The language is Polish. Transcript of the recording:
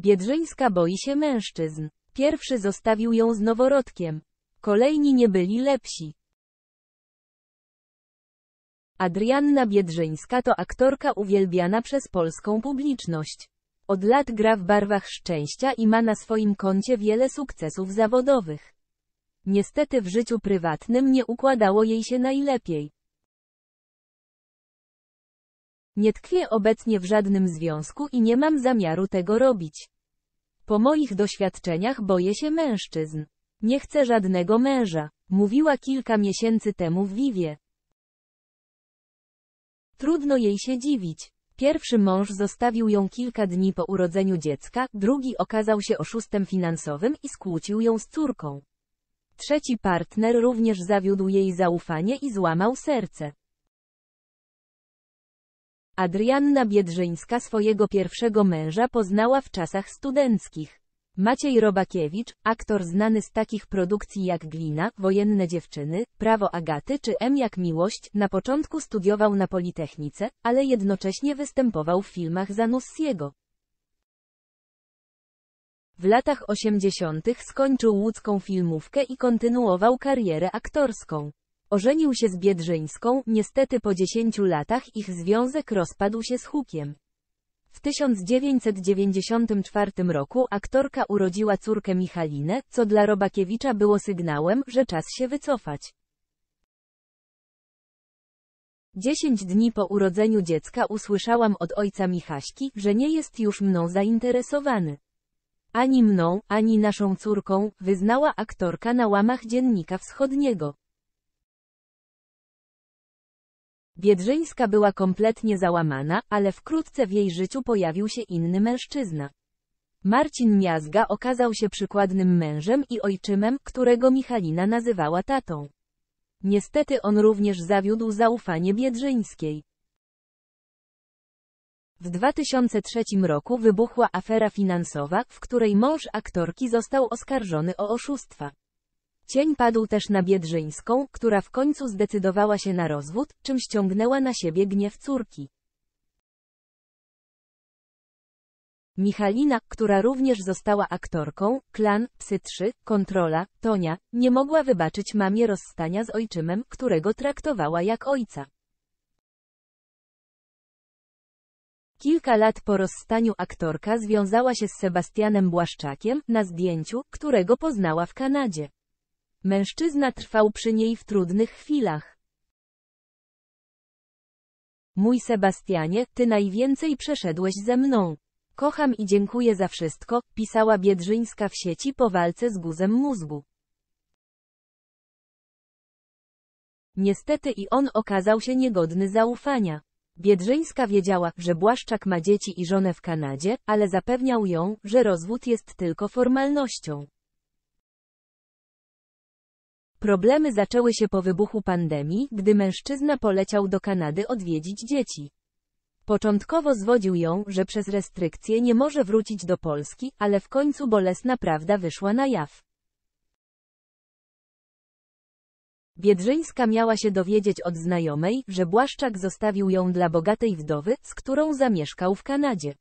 Biedrzyńska boi się mężczyzn. Pierwszy zostawił ją z noworodkiem. Kolejni nie byli lepsi. Adrianna Biedrzyńska to aktorka uwielbiana przez polską publiczność. Od lat gra w barwach szczęścia i ma na swoim koncie wiele sukcesów zawodowych. Niestety w życiu prywatnym nie układało jej się najlepiej. Nie tkwię obecnie w żadnym związku i nie mam zamiaru tego robić. Po moich doświadczeniach boję się mężczyzn. Nie chcę żadnego męża, mówiła kilka miesięcy temu w Vivie. Trudno jej się dziwić. Pierwszy mąż zostawił ją kilka dni po urodzeniu dziecka, drugi okazał się oszustem finansowym i skłócił ją z córką. Trzeci partner również zawiódł jej zaufanie i złamał serce. Adrianna Biedrzyńska swojego pierwszego męża poznała w czasach studenckich. Maciej Robakiewicz, aktor znany z takich produkcji jak Glina, Wojenne Dziewczyny, Prawo Agaty czy M jak Miłość, na początku studiował na Politechnice, ale jednocześnie występował w filmach Zanussiego. W latach 80. skończył łódzką filmówkę i kontynuował karierę aktorską. Ożenił się z Biedrzyńską, niestety po 10 latach ich związek rozpadł się z Hukiem. W 1994 roku aktorka urodziła córkę Michalinę, co dla Robakiewicza było sygnałem, że czas się wycofać. Dziesięć dni po urodzeniu dziecka usłyszałam od ojca Michaśki, że nie jest już mną zainteresowany. Ani mną, ani naszą córką, wyznała aktorka na łamach Dziennika Wschodniego. Biedrzyńska była kompletnie załamana, ale wkrótce w jej życiu pojawił się inny mężczyzna. Marcin Miazga okazał się przykładnym mężem i ojczymem, którego Michalina nazywała tatą. Niestety on również zawiódł zaufanie Biedrzyńskiej. W 2003 roku wybuchła afera finansowa, w której mąż aktorki został oskarżony o oszustwa. Cień padł też na Biedrzyńską, która w końcu zdecydowała się na rozwód, czym ściągnęła na siebie gniew córki. Michalina, która również została aktorką, Klan, Psy 3, Kontrola, Tonia, nie mogła wybaczyć mamie rozstania z ojczymem, którego traktowała jak ojca. Kilka lat po rozstaniu aktorka związała się z Sebastianem Błaszczakiem, na zdjęciu, którego poznała w Kanadzie. Mężczyzna trwał przy niej w trudnych chwilach. Mój Sebastianie, ty najwięcej przeszedłeś ze mną. Kocham i dziękuję za wszystko, pisała Biedrzyńska w sieci po walce z guzem mózgu. Niestety i on okazał się niegodny zaufania. Biedrzyńska wiedziała, że Błaszczak ma dzieci i żonę w Kanadzie, ale zapewniał ją, że rozwód jest tylko formalnością. Problemy zaczęły się po wybuchu pandemii, gdy mężczyzna poleciał do Kanady odwiedzić dzieci. Początkowo zwodził ją, że przez restrykcje nie może wrócić do Polski, ale w końcu bolesna prawda wyszła na jaw. Biedrzyńska miała się dowiedzieć od znajomej, że Błaszczak zostawił ją dla bogatej wdowy, z którą zamieszkał w Kanadzie.